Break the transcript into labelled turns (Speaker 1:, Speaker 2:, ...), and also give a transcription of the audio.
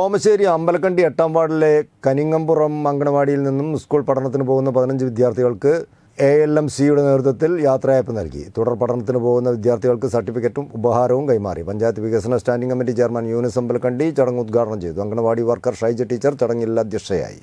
Speaker 1: ഓമശ്ശേരി അമ്പലക്കണ്ടി എട്ടാം വാർഡിലെ കനിങ്ങമ്പുറം അങ്കണവാടിയിൽ നിന്നും സ്കൂൾ പഠനത്തിന് പോകുന്ന പതിനഞ്ച് വിദ്യാർത്ഥികൾക്ക് എ എൽ എം സിയുടെ നേതൃത്വത്തിൽ യാത്രയയപ്പ് നൽകി തുടർ പഠനത്തിന് പോകുന്ന വിദ്യാർത്ഥികൾക്ക് സർട്ടിഫിക്കറ്റും ഉപഹാരവും കൈമാറി പഞ്ചായത്ത് വികസന standing committee chairman Younis Ambalakandi ചടങ്ങ് ഉദ്ഘാടനം ചെയ്തു അങ്കണവാടി വർക്കർ ഷൈജ ടീച്ചർ ചടങ്ങിൽ അധ്യക്ഷയായി